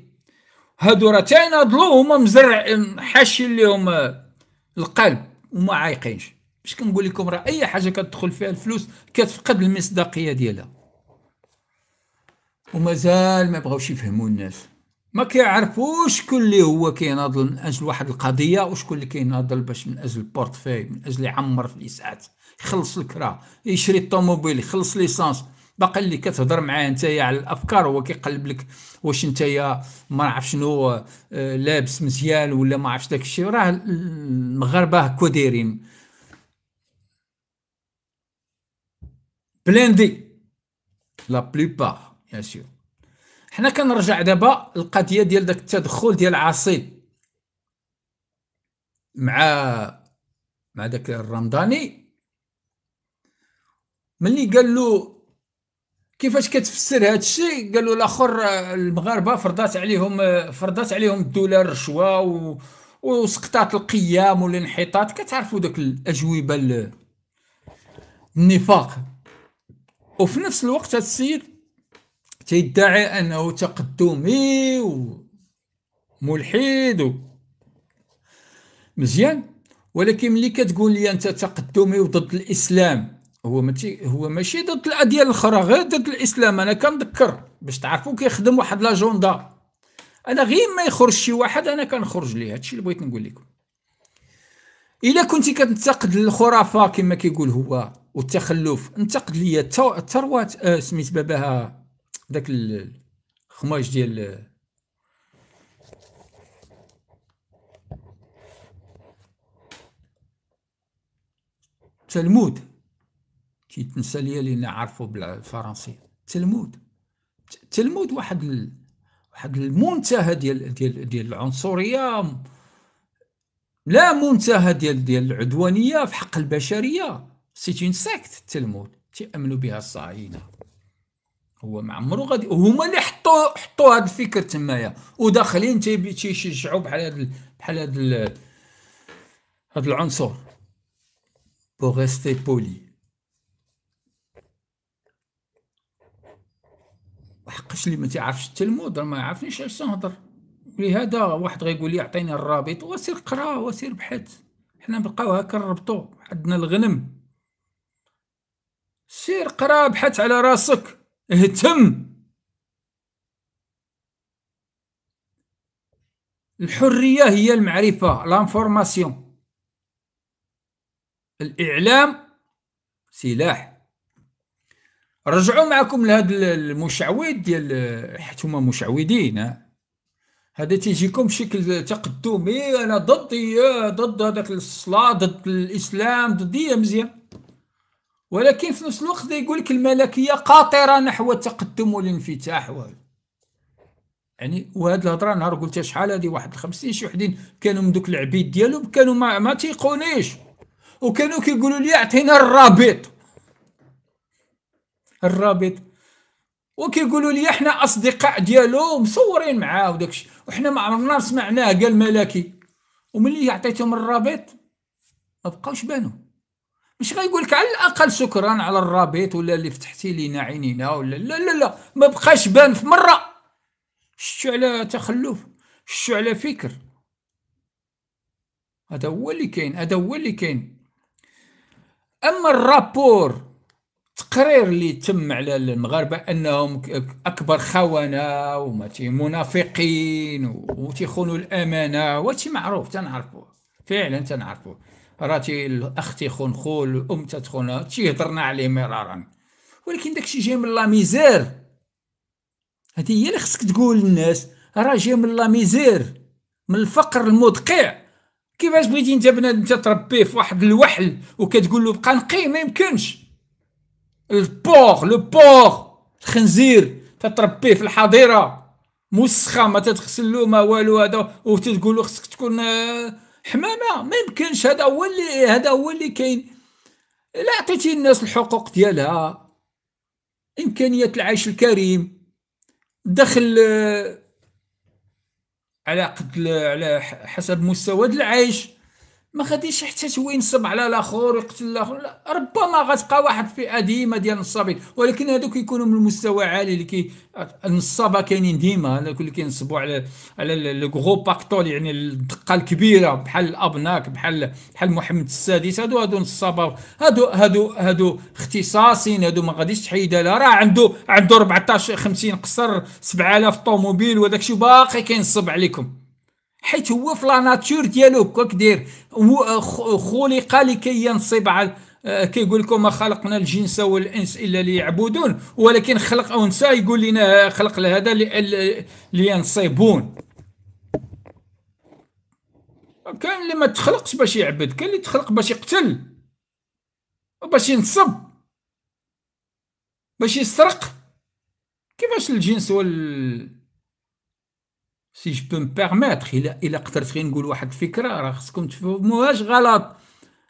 هادو راه تيناضلوا هما مزرع حاشين لهم آه، القلب وما عايقينش باش كنقول لكم راه اي حاجه كتدخل فيها الفلوس كتفقد المصداقيه ديالها ومازال ما بغاوش يفهموا الناس ما كيعرفوش شكون اللي هو كيناضل من اجل واحد القضيه وشكون اللي كيناضل باش من اجل البورتفاي من اجل يعمر في الاسعاد يخلص الكرا يشري الطوموبيل يخلص ليسانس بقى اللي كتهضر معاه نتايا على الافكار هو كيقلب لك واش نتايا ما عرف شنو آه، لابس مزيان ولا ما عرفش داك الشيء راه المغاربه هكا دايرين بليندي لا بلوبار بيان سور حنا كنرجع دابا القضيه ديال داك التدخل ديال عصيد مع مع داك الرمضاني ملي قال له كيفاش كتفسر هذا الشيء قال له الاخر المغاربه فرضات عليهم فرضات عليهم الدولار الرشوه و... وسقطات القيام والانحطاط كتعرفوا داك الاجوبه النفاق وفي نفس الوقت هذا السيد تيدعي انه تقدمي وملحد مزيان ولكن ملي كتقول لي انت تقدمي وضد الاسلام هو ماشي هو ماشي ضد الاديان الاخرى غير ضد الاسلام انا كنذكر باش تعرفوا كيخدم واحد لاجوندا انا غير ما يخرج شي واحد انا كنخرج ليه هادشي اللي بغيت نقول لكم الا كنتي كتنتقد الخرافه كما كيقول هو والتخلف انتقد ليا الثروات آه سميت باباها داك الخماج ديال آه، تلمود كي لي اللي نعرفو بالفرنسيه تلمود تلمود واحد ال... واحد المنتهى ديال ديال ديال العنصريه لا منتهى ديال ديال العدوانيه في حق البشريه سي اون سيكت التلمود تيامنوا بها الصهاينه هو ما عمرو غادي هما اللي حطوا حطوا هذا الفكر تمايا وداخلين تيشجعوا بحال هذا بحال هذا هذا العنصر بو بولي حقاش اللي ما تعرفش التلمود راه ما يعرفنيش علاش تنهضر لهذا واحد غيقول لي عطيني الرابط وسير قرا وسير بحث حنا نبقاو هكا نربطو عندنا الغنم سير قرا بحث على راسك اهتم الحرية هي المعرفة لانفورماسيون الإعلام سلاح رجعوا معكم لهذا المشعوذ ديال حيت هما مشعوذين هذا تيجيكم بشكل تقدمي انا ضدي آه، ضد هذاك الصلاه ضد الاسلام ضدي مزيان ولكن في نفس الوقت يقول لك الملكيه قاطره نحو التقدم والانفتاح يعني وهاد الهضره نهار قلتها شحال هادي واحد 50 شي وحدين كانوا من دوك العبيد ديالهم كانوا ما, ما تيقونيش وكانوا كيقولوا لي اعطينا الرابط الرابط وكيقولوا لي احنا اصدقاء ديالو مصورين معاه وداكشي وحنا ما عمرنا سمعناه قال ملكي وملي عطيتهم الرابط ما بقاوش بانوا مش غايقول لك على الاقل شكرا على الرابط ولا اللي فتحتي لينا عينينا ولا لا لا لا ما بقاش بان في مره شتو على تخلف شتو على فكر هذا هو اللي كاين هذا هو اللي كاين اما الرابور التقرير اللي تم على المغاربه انهم اكبر خونه وما منافقين وتيخونوا الامانه وهادشي معروف تنعرفوه فعلا تنعرفوه راتي الاخ تيخون خول الام تتخون هادشي هضرنا عليه مرارا ولكن داكشي جاي من لا ميزير هذه هي اللي خصك تقول للناس راه جاي من لا ميزير من الفقر المدقع كيفاش بغيتي انت بنادم تتربيه في واحد الوحل وكتقول له بقى نقي ما يمكنش البور لو بور الخنزير تتربيه في الحظيره مسخه ما تتغسلو ما والو هذا وتتقولو خصك تكون آه، حمامه ما يمكنش هذا هو اللي هذا هو اللي كاين لا عطيتي الناس الحقوق ديالها امكانيات العيش الكريم دخل آه، على قد على حسب مستوى العيش ما غاديش حتى هو ينصب على الاخر ويقتل الاخر لا ربما غتبقى واحد فئه ديما ديال النصابين ولكن هذوك يكونوا من المستوى عالي اللي كي النصابه كاينين ديما هذوك اللي كينصبوا على على لو غرو باكتول يعني الدقه الكبيره بحال الابناك بحال بحال محمد السادس هادو هادو النصابه هادو هادو هادو اختصاصين هادو ما غاديش تحيد لا راه عنده عنده 14 50 قصر 7000 طوموبيل وداكشي باقي كينصب عليكم حيت هو في لا ناتور ديالو هكا كدير هو خلق لكي ينصب على آه، كيقول لكم ما خلقنا الجنس والانس الا ليعبدون ولكن خلق انثى يقول لنا خلق لهذا لينصبون كان اللي ما تخلقش باش يعبد كان اللي تخلق باش يقتل وباش ينصب باش يسرق كيفاش الجنس وال سي جو بو بيرميتر الا الا قدرت غير نقول واحد الفكره راه خصكم تفهموهاش غلط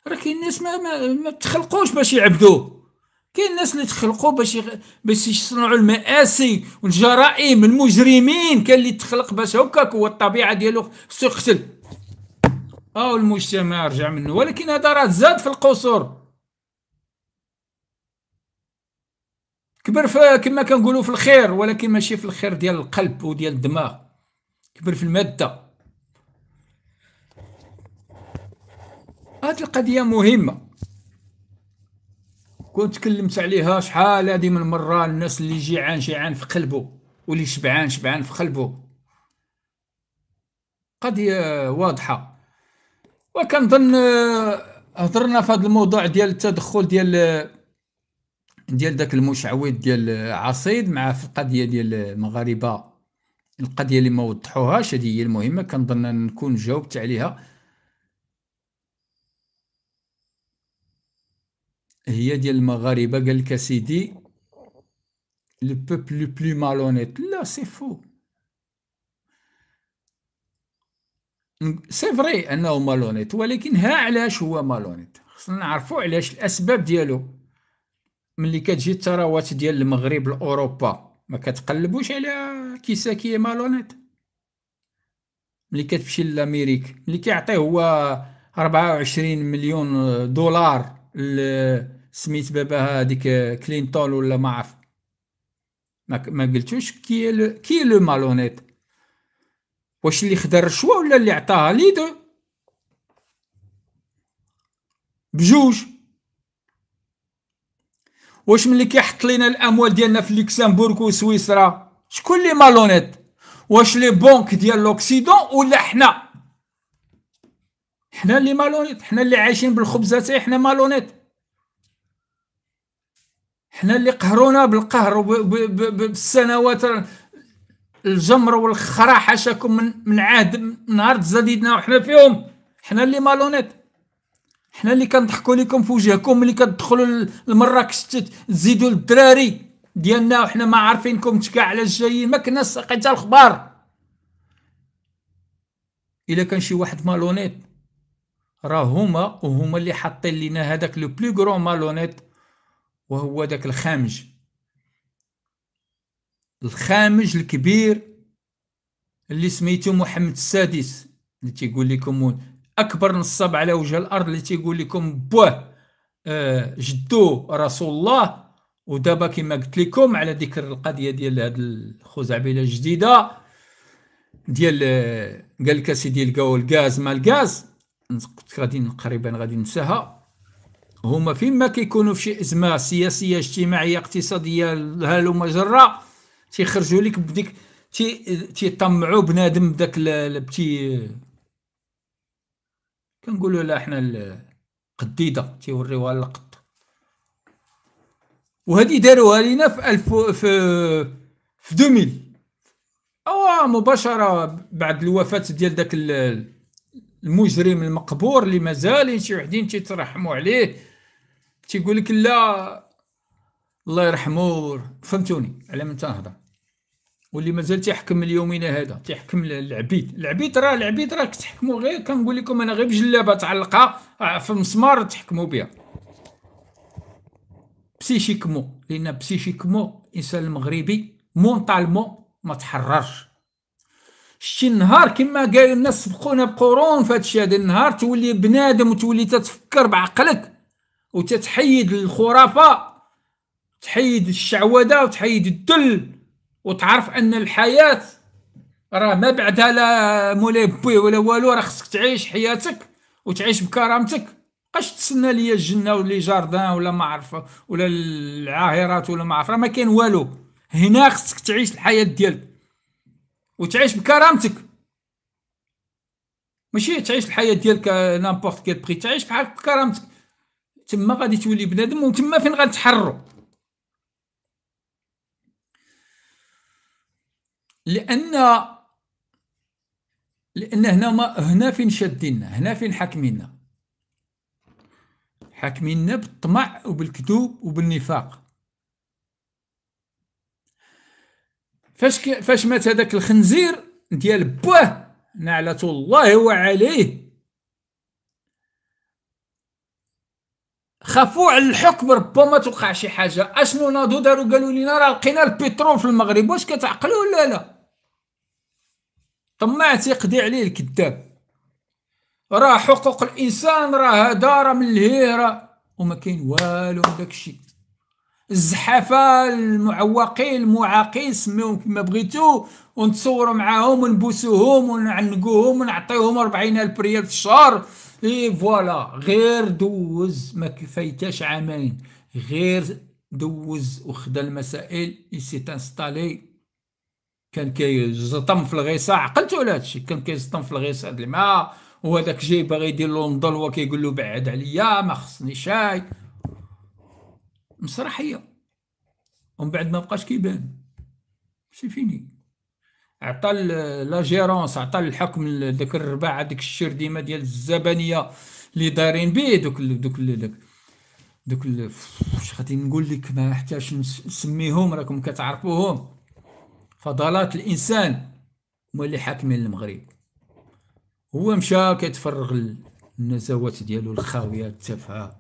راه كاين الناس ما, ما, ما تخلقوش باش يعبدوا كاين الناس اللي تخلقوا باش يغ... باش يصنعوا المآسي والجرائم المجرمين كاين اللي تخلق باش هكاك هو الطبيعه ديالو خصو يقتل او المجتمع رجع منه ولكن هذا راه زاد في القصور كبر في كما كنقولوا في الخير ولكن ماشي في الخير ديال القلب وديال الدماغ كبر في الماده هذه القضيه مهمه كنت تكلمت عليها شحال هذه من مره الناس اللي جيعان جيعان في قلبه واللي شبعان شبعان في قلبه قضيه واضحه وكنظن آه، هضرنا في هذا الموضوع ديال التدخل ديال ديال داك المشعوذ ديال عصيد مع في القضيه ديال المغاربه القضيه اللي ما وضحوهاش هذه هي المهمه كنظن نكون جاوبت عليها هي ديال المغاربه قال لك سيدي لو بوبل لو بلو مالونيت لا سي فو سي فري انه مالونيت ولكن ها علاش هو مالونيت خصنا نعرفوا علاش الاسباب ديالو ملي كتجي الثروات ديال المغرب لاوروبا ما كتقلبوش على كيساكي مالونيت ملي كتمشي لامريك ملي كيعطيه هو 24 مليون دولار سميت بابا هذيك كلينتون ولا ما عرف ما قلتوش كي لو كي لو مالونيت واش اللي خدا الرشوه ولا اللي عطاها ليدو بجوج واش ملي كيحط لينا الاموال ديالنا في لوكسمبورغ وسويسرا شكون لي مالونيت واش لي بنك ديال لوكسيدون ولا حنا حنا اللي مالونيت حنا اللي عايشين بالخبزه حنا مالونيت حنا اللي قهرونا بالقهر بالسنوات الجمر والخرا حاشاكم من من عهد من نهار تزاديدنا وحنا فيهم حنا اللي مالونيت حنا اللي كنضحكوا لكم في وجهكم ملي كتدخلوا لمراكش تزيدوا الدراري ديالنا وحنا ما عارفينكم تكاع علاش جايين ما كنا حتى الخبار الا كان شي واحد مالونيت راه هما وهما اللي حاطين لينا هذاك لو بلو غرو مالونيت وهو داك الخامج الخامج الكبير اللي سميتو محمد السادس اللي تيقول لكم اكبر نصاب على وجه الارض اللي تيقول لكم بوه آه، جدو رسول الله ودابا كما قلت لكم على ذكر القضيه ديال هاد الخزعبله الجديده ديال آه، قال لك اسيدي لقاو الغاز ما الغاز غادي قريبا غادي ننساها هما فين ما كيكونوا في شي ازمه سياسيه اجتماعيه اقتصاديه هالو مجره تيخرجوا لك بديك تيطمعوا بنادم بداك البتي كنقولوا لها حنا القديده تيوريوها للقط وهذه داروها لينا في الف في في 2000 او مباشره بعد الوفاه ديال داك المجرم المقبور اللي مازال شي وحدين تيترحموا عليه تيقول لك لا الله يرحمه فهمتوني على من تنهضر واللي مازال تيحكم اليومين هذا تيحكم العبيد العبيد راه العبيد راه كتحكموا غير كنقول لكم انا غير بجلابه تعلقها آه، في مسمار تحكموا بها بسيشيكمو لان بسيشيكمو الانسان المغربي مونطالمو ما تحررش شتي النهار كما قالوا الناس سبقونا بقرون في هادشي هذا النهار تولي بنادم وتولي تتفكر بعقلك وتتحيد الخرافه تحيد الشعوذه وتحيد الدل وتعرف ان الحياه راه ما بعدها لا مولاي بوي ولا والو راه خصك تعيش حياتك وتعيش بكرامتك بقاش تسنى ليا الجنه ولا جاردان ولا ما عرف ولا العاهرات ولا ما عرف ما كاين والو هنا خصك تعيش الحياه ديالك وتعيش بكرامتك ماشي تعيش الحياه ديالك نامبورت كي بخي تعيش بحال بكرامتك تما غادي تولي بنادم وتما فين غنتحروا لان لان هنا ما هنا فين شادينا هنا فين حاكميننا حاكميننا بالطمع وبالكذوب وبالنفاق فاش ك... فاش مات هذاك الخنزير ديال بوه نعلة الله وعليه خافوا على الحكم ربما توقع شي حاجه اشنو نادو داروا قالوا لينا راه لقينا البترول في المغرب واش كتعقلوا ولا لا طماع تيقضي عليه الكذاب راه حقوق الانسان راه هذا راه من الهيره وما كاين والو من داكشي الزحافه المعوقين المعاقين سميهم كما بغيتو ونتصوروا معاهم ونبوسوهم ونعنقوهم ونعطيوهم 40000 ريال في الشهر اي فوالا غير دوز ما كفايتاش عامين غير دوز وخدا المسائل اي سي انستالي كان كيزطم في الغيصه عقلتو على هادشي كان كيزطم في الغيصه د الماء وهذاك جاي باغي يدير له الضلوه كيقول له بعد عليا ما خصني شاي مسرحيه ومن بعد ما بقاش كيبان سي فيني عطى لا جيرونس عطى الحكم داك الرباعه ديك الشرديمه ديال الزبانيه اللي دايرين به دوك ال دوك ال دوك دوك واش غادي نقول لك ما احتاجش نسميهم راكم كتعرفوهم فضلات الانسان هما اللي حاكمين المغرب هو مشى كيتفرغ النزوات ديالو الخاويه التافهه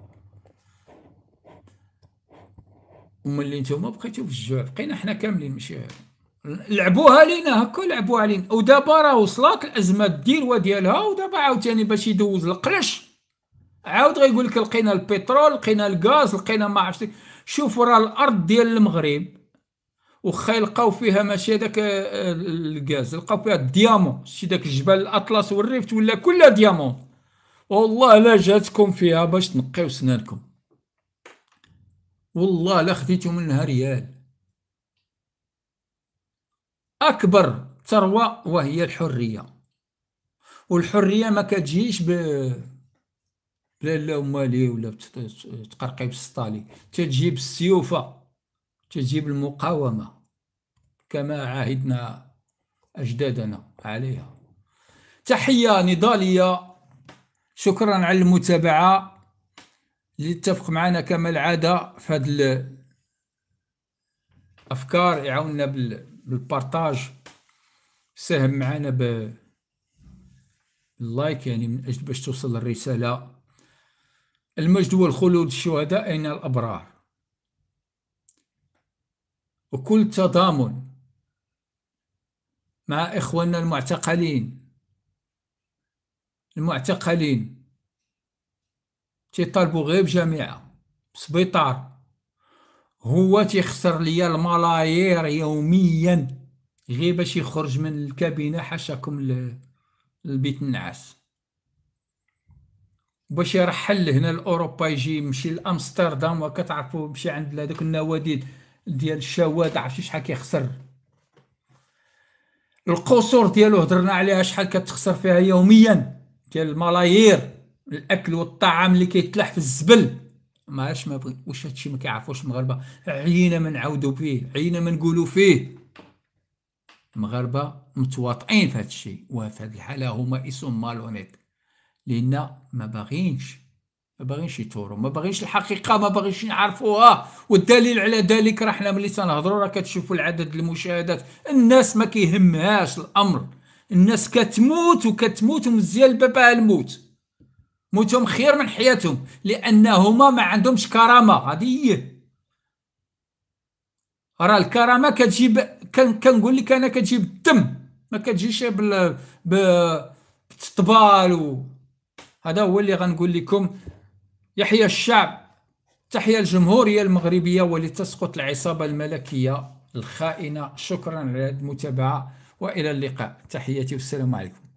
وملي نتوما بقيتو في الجوع بقينا حنا كاملين ماشي لعبوها لينا هكا لعبوها علينا ودابا راه وصلات الازمه الديروه ديالها ودابا عاوتاني باش يدوز القرش عاود غيقول لك لقينا البترول لقينا الغاز لقينا ما عرفتش شوفوا راه الارض ديال المغرب وخا يلقاو فيها ماشي هذاك آه، آه، الغاز لقاو فيها الديامون شتي داك الجبال الاطلس والريفت ولا كلها ديامون والله لا جاتكم فيها باش تنقيو سنانكم والله لا خديتو منها ريال اكبر ثروه وهي الحريه والحريه ما كتجيش ب لا لا مالي ولا تقرقي بالسطالي تجيب بالسيوفه تجيب المقاومة كما عهدنا أجدادنا عليها تحية نضالية شكرا على المتابعة اللي اتفق معنا كما العادة في هذه الأفكار يعاوننا بالبارتاج ساهم معنا باللايك يعني من أجل باش توصل الرسالة المجد والخلود الشهداء أين الأبرار وكل تضامن مع إخواننا المعتقلين المعتقلين تيطالبوا غير بجامعة سبيطار هو تيخسر ليا الملايير يوميا غير باش يخرج من الكابينة حاشاكم البيت النعاس باش يرحل هنا لأوروبا يجي يمشي لأمستردام وكتعرفوا يمشي عند هذوك النواديد ديال الشواذ عرفتي شحال كيخسر القصور ديالو هضرنا عليها شحال كتخسر فيها يوميا ديال الملايير الاكل والطعام اللي كيتلح في الزبل ما عرفش ما بغي واش هادشي ما كيعرفوش المغاربه عينا ما نعاودو فيه عينا ما نقولو فيه المغاربه متواطئين في هادشي وفي هاد الحاله هما اسم مالونيت لان ما باغينش ما باغينش يثوروا ما باغينش الحقيقه ما باغينش نعرفوها والدليل على ذلك راه حنا ملي تنهضروا راه كتشوفوا العدد المشاهدات الناس ما كيهمهاش الامر الناس كتموت وكتموت ومزيان بابها الموت موتهم خير من حياتهم لانهما ما عندهمش كرامه هذه هي راه الكرامه كتجيب كنقول لك انا كتجيب الدم ما كتجيش بال ب و هذا هو اللي غنقول لكم يحيى الشعب تحيا الجمهورية المغربية ولتسقط العصابة الملكية الخائنة شكرا على المتابعة وإلى اللقاء تحياتي والسلام عليكم